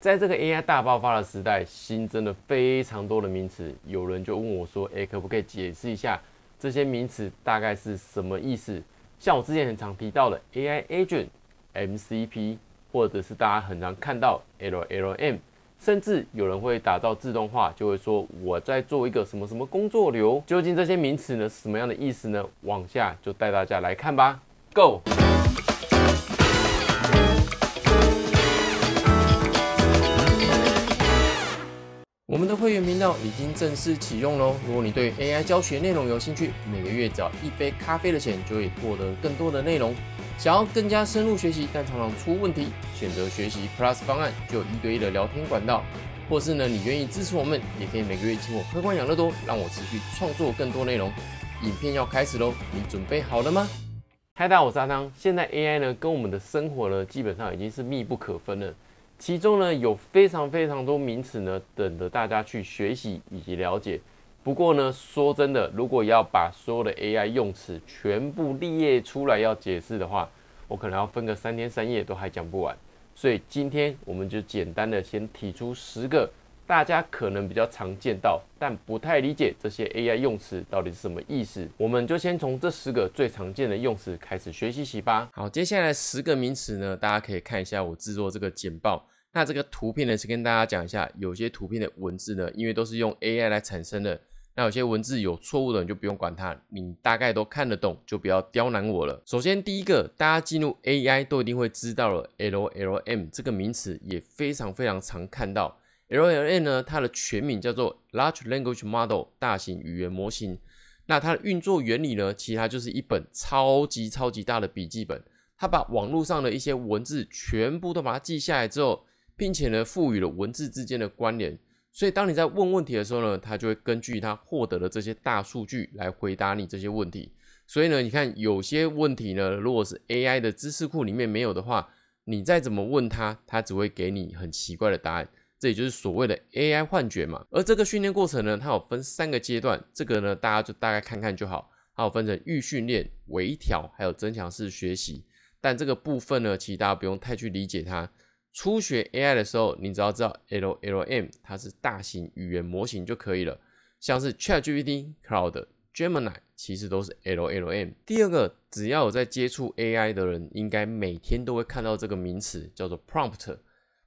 在这个 AI 大爆发的时代，新增了非常多的名词。有人就问我说：“诶，可不可以解释一下这些名词大概是什么意思？”像我之前很常提到的 AI Agent、MCP，或者是大家很常看到 LLM，甚至有人会打造自动化，就会说我在做一个什么什么工作流。究竟这些名词呢是什么样的意思呢？往下就带大家来看吧。Go。我们的会员频道已经正式启用喽！如果你对 AI 教学内容有兴趣，每个月只要一杯咖啡的钱，就可以获得更多的内容。想要更加深入学习，但常常出问题，选择学习 Plus 方案就有一对一的聊天管道。或是呢，你愿意支持我们，也可以每个月请我喝罐养乐多，让我持续创作更多内容。影片要开始喽，你准备好了吗？嗨，大家好，我是阿汤。现在 AI 呢，跟我们的生活呢，基本上已经是密不可分了。其中呢，有非常非常多名词呢，等着大家去学习以及了解。不过呢，说真的，如果要把所有的 AI 用词全部列出来要解释的话，我可能要分个三天三夜都还讲不完。所以今天我们就简单的先提出十个。大家可能比较常见到，但不太理解这些 AI 用词到底是什么意思。我们就先从这十个最常见的用词开始学习起吧。好，接下来十个名词呢，大家可以看一下我制作这个简报。那这个图片呢，是跟大家讲一下，有些图片的文字呢，因为都是用 AI 来产生的，那有些文字有错误的，你就不用管它，你大概都看得懂，就不要刁难我了。首先第一个，大家进入 AI 都一定会知道的，LLM 这个名词也非常非常常看到。L L n 呢，它的全名叫做 Large Language Model，大型语言模型。那它的运作原理呢，其实它就是一本超级超级大的笔记本，它把网络上的一些文字全部都把它记下来之后，并且呢赋予了文字之间的关联。所以当你在问问题的时候呢，它就会根据它获得的这些大数据来回答你这些问题。所以呢，你看有些问题呢，如果是 A I 的知识库里面没有的话，你再怎么问它，它只会给你很奇怪的答案。这也就是所谓的 AI 幻觉嘛。而这个训练过程呢，它有分三个阶段，这个呢大家就大概看看就好。它有分成预训练、微调，还有增强式学习。但这个部分呢，其实大家不用太去理解它。初学 AI 的时候，你只要知道 LLM 它是大型语言模型就可以了。像是 ChatGPT、c l o u d Gemini 其实都是 LLM。第二个，只要有在接触 AI 的人，应该每天都会看到这个名词，叫做 prompt。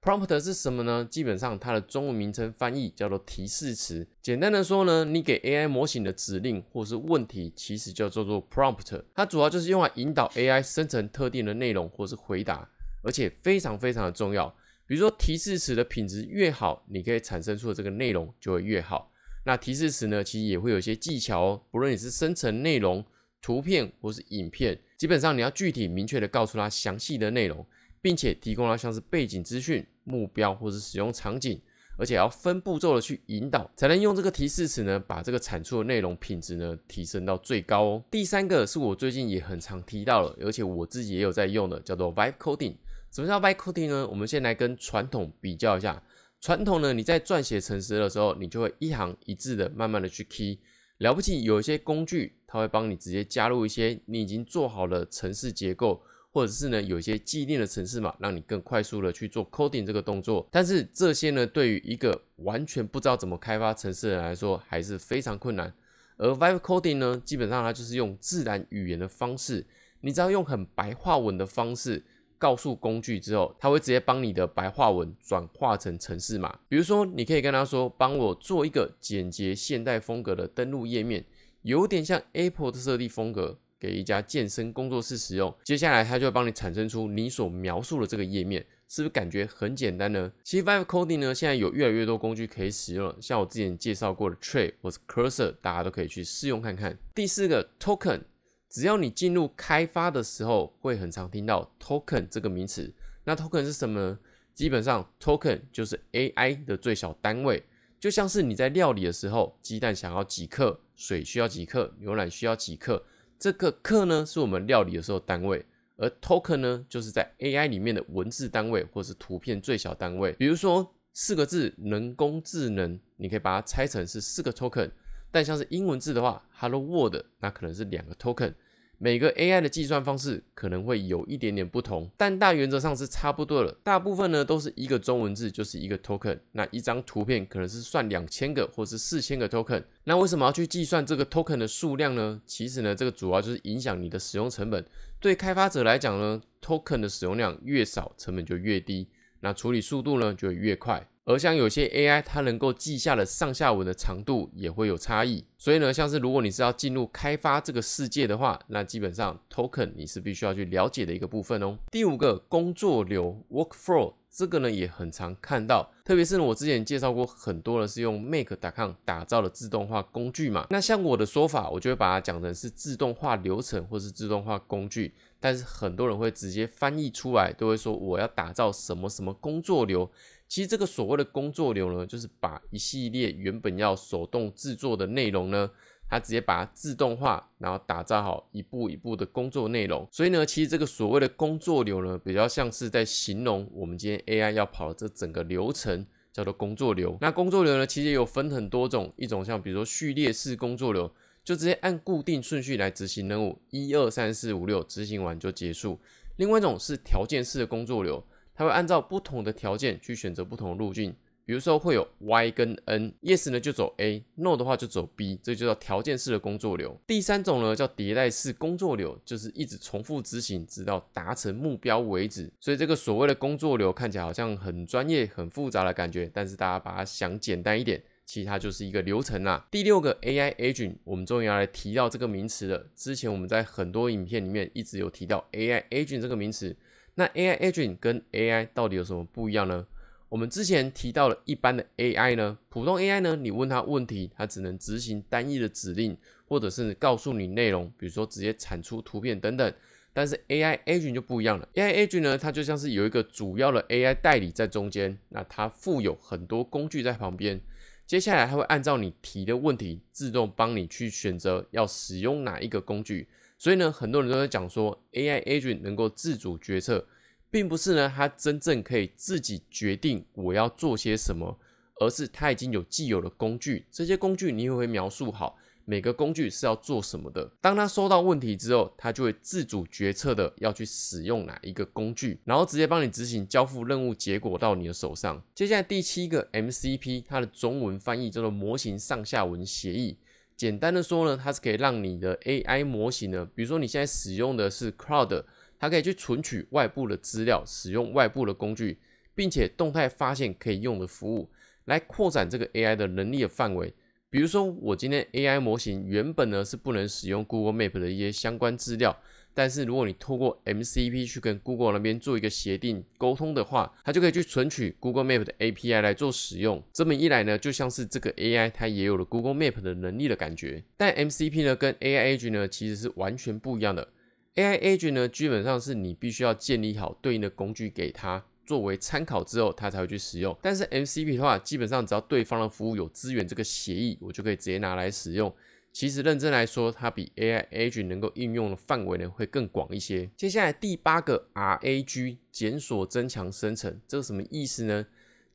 Prompt 是什么呢？基本上它的中文名称翻译叫做提示词。简单的说呢，你给 AI 模型的指令或是问题，其实叫做做 Prompt。它主要就是用来引导 AI 生成特定的内容或是回答，而且非常非常的重要。比如说提示词的品质越好，你可以产生出的这个内容就会越好。那提示词呢，其实也会有一些技巧哦。不论你是生成内容、图片或是影片，基本上你要具体明确的告诉他详细的内容。并且提供了像是背景资讯、目标或者使用场景，而且要分步骤的去引导，才能用这个提示词呢，把这个产出的内容品质呢提升到最高哦。第三个是我最近也很常提到了，而且我自己也有在用的，叫做 Vibe Coding。什么叫 Vibe Coding 呢？我们先来跟传统比较一下。传统呢，你在撰写程式的时候，你就会一行一字的慢慢的去 key。了不起，有一些工具，它会帮你直接加入一些你已经做好了程式结构。或者是呢，有一些既定的程式码，让你更快速的去做 coding 这个动作。但是这些呢，对于一个完全不知道怎么开发程式人来说，还是非常困难。而 vibe coding 呢，基本上它就是用自然语言的方式，你只要用很白话文的方式告诉工具之后，它会直接帮你的白话文转化成程式码。比如说，你可以跟他说，帮我做一个简洁现代风格的登录页面，有点像 Apple 的设计风格。给一家健身工作室使用，接下来它就帮你产生出你所描述的这个页面，是不是感觉很简单呢？七 Five Coding 呢，现在有越来越多工具可以使用了，像我之前介绍过的 t r a e 或是 Cursor，大家都可以去试用看看。第四个 Token，只要你进入开发的时候，会很常听到 Token 这个名词。那 Token 是什么？基本上 Token 就是 AI 的最小单位，就像是你在料理的时候，鸡蛋想要几克，水需要几克，牛奶需要几克。这个克呢，是我们料理的时候单位，而 token 呢，就是在 AI 里面的文字单位或是图片最小单位。比如说四个字“人工智能”，你可以把它拆成是四个 token，但像是英文字的话，“Hello World” 那可能是两个 token。每个 AI 的计算方式可能会有一点点不同，但大原则上是差不多的。大部分呢都是一个中文字就是一个 token，那一张图片可能是算两千个或是四千个 token。那为什么要去计算这个 token 的数量呢？其实呢，这个主要就是影响你的使用成本。对开发者来讲呢，token 的使用量越少，成本就越低。那处理速度呢就会越快，而像有些 AI，它能够记下的上下文的长度也会有差异。所以呢，像是如果你是要进入开发这个世界的话，那基本上 token 你是必须要去了解的一个部分哦。第五个工作流 work flow 这个呢也很常看到，特别是我之前介绍过很多的是用 Make 打 m 打造的自动化工具嘛。那像我的说法，我就会把它讲成是自动化流程或是自动化工具。但是很多人会直接翻译出来，都会说我要打造什么什么工作流。其实这个所谓的工作流呢，就是把一系列原本要手动制作的内容呢，它直接把它自动化，然后打造好一步一步的工作内容。所以呢，其实这个所谓的工作流呢，比较像是在形容我们今天 AI 要跑的这整个流程叫做工作流。那工作流呢，其实有分很多种，一种像比如说序列式工作流。就直接按固定顺序来执行任务，一二三四五六，执行完就结束。另外一种是条件式的工作流，它会按照不同的条件去选择不同的路径。比如说会有 Y 跟 N，Yes 呢就走 A，No 的话就走 B，这就叫条件式的工作流。第三种呢叫迭代式工作流，就是一直重复执行，直到达成目标为止。所以这个所谓的工作流看起来好像很专业、很复杂的感觉，但是大家把它想简单一点。其实它就是一个流程啦。第六个 AI agent，我们终于要来提到这个名词了。之前我们在很多影片里面一直有提到 AI agent 这个名词。那 AI agent 跟 AI 到底有什么不一样呢？我们之前提到了一般的 AI 呢，普通 AI 呢，你问他问题，他只能执行单一的指令，或者是告诉你内容，比如说直接产出图片等等。但是 AI agent 就不一样了。AI agent 呢，它就像是有一个主要的 AI 代理在中间，那它附有很多工具在旁边。接下来，它会按照你提的问题，自动帮你去选择要使用哪一个工具。所以呢，很多人都在讲说，AI agent 能够自主决策，并不是呢它真正可以自己决定我要做些什么，而是它已经有既有的工具，这些工具你也会描述好。每个工具是要做什么的？当他收到问题之后，他就会自主决策的要去使用哪一个工具，然后直接帮你执行交付任务，结果到你的手上。接下来第七个 MCP，它的中文翻译叫做模型上下文协议。简单的说呢，它是可以让你的 AI 模型呢，比如说你现在使用的是 Cloud，它可以去存取外部的资料，使用外部的工具，并且动态发现可以用的服务，来扩展这个 AI 的能力的范围。比如说，我今天 AI 模型原本呢是不能使用 Google Map 的一些相关资料，但是如果你透过 MCP 去跟 Google 那边做一个协定沟通的话，它就可以去存取 Google Map 的 API 来做使用。这么一来呢，就像是这个 AI 它也有了 Google Map 的能力的感觉。但 MCP 呢跟 AI Agent 呢其实是完全不一样的。AI Agent 呢基本上是你必须要建立好对应的工具给它。作为参考之后，他才会去使用。但是 MCP 的话，基本上只要对方的服务有资源这个协议，我就可以直接拿来使用。其实认真来说，它比 AI Agent 能够应用的范围呢会更广一些。接下来第八个 RAG 检索增强生成，这是什么意思呢？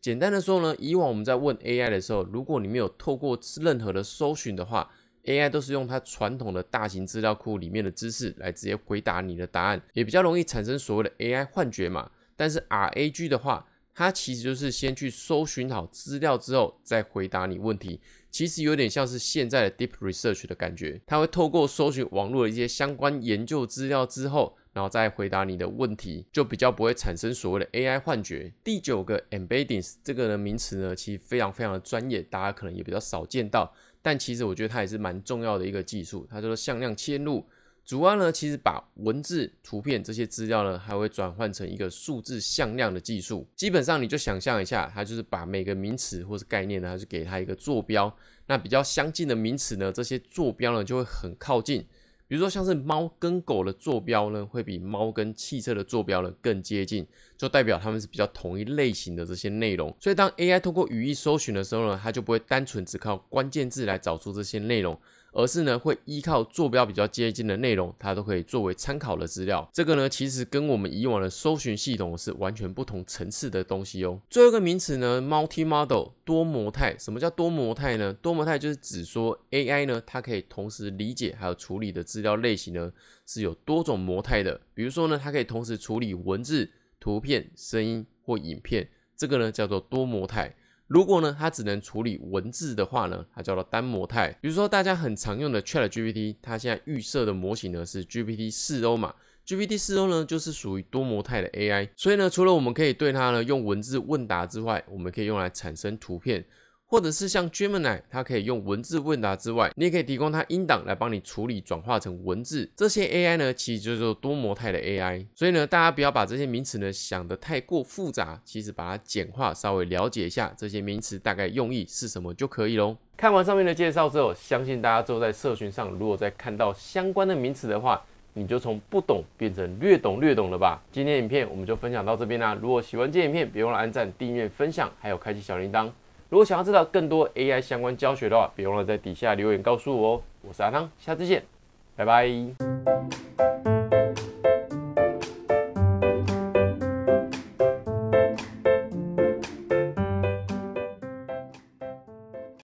简单的说呢，以往我们在问 AI 的时候，如果你没有透过任何的搜寻的话，AI 都是用它传统的大型资料库里面的知识来直接回答你的答案，也比较容易产生所谓的 AI 幻觉嘛。但是 RAG 的话，它其实就是先去搜寻好资料之后再回答你问题，其实有点像是现在的 Deep Research 的感觉。它会透过搜寻网络的一些相关研究资料之后，然后再回答你的问题，就比较不会产生所谓的 AI 幻觉。第九个 Embeddings 这个呢名词呢，其实非常非常的专业，大家可能也比较少见到，但其实我觉得它也是蛮重要的一个技术，它叫做向量嵌入。主要呢，其实把文字、图片这些资料呢，还会转换成一个数字向量的技术。基本上你就想象一下，它就是把每个名词或是概念呢，它就给它一个坐标。那比较相近的名词呢，这些坐标呢就会很靠近。比如说像是猫跟狗的坐标呢，会比猫跟汽车的坐标呢更接近，就代表它们是比较同一类型的这些内容。所以当 AI 通过语义搜寻的时候呢，它就不会单纯只靠关键字来找出这些内容。而是呢，会依靠坐标比较接近的内容，它都可以作为参考的资料。这个呢，其实跟我们以往的搜寻系统是完全不同层次的东西哦。最后一个名词呢，multimodal，多模态。什么叫多模态呢？多模态就是指说 AI 呢，它可以同时理解还有处理的资料类型呢，是有多种模态的。比如说呢，它可以同时处理文字、图片、声音或影片，这个呢叫做多模态。如果呢，它只能处理文字的话呢，它叫做单模态。比如说大家很常用的 Chat GPT，它现在预设的模型呢是 GPT 四 o 嘛，GPT 四 o 呢就是属于多模态的 AI。所以呢，除了我们可以对它呢用文字问答之外，我们可以用来产生图片。或者是像 Gemini，它可以用文字问答之外，你也可以提供它音档来帮你处理转化成文字。这些 AI 呢，其实就是多模态的 AI。所以呢，大家不要把这些名词呢想得太过复杂，其实把它简化，稍微了解一下这些名词大概用意是什么就可以喽。看完上面的介绍之后，相信大家之后在社群上如果再看到相关的名词的话，你就从不懂变成略懂略懂了吧。今天影片我们就分享到这边啦。如果喜欢这影片，别忘了按赞、订阅、分享，还有开启小铃铛。如果想要知道更多 AI 相关教学的话，别忘了在底下留言告诉我哦。我是阿汤，下次见，拜拜。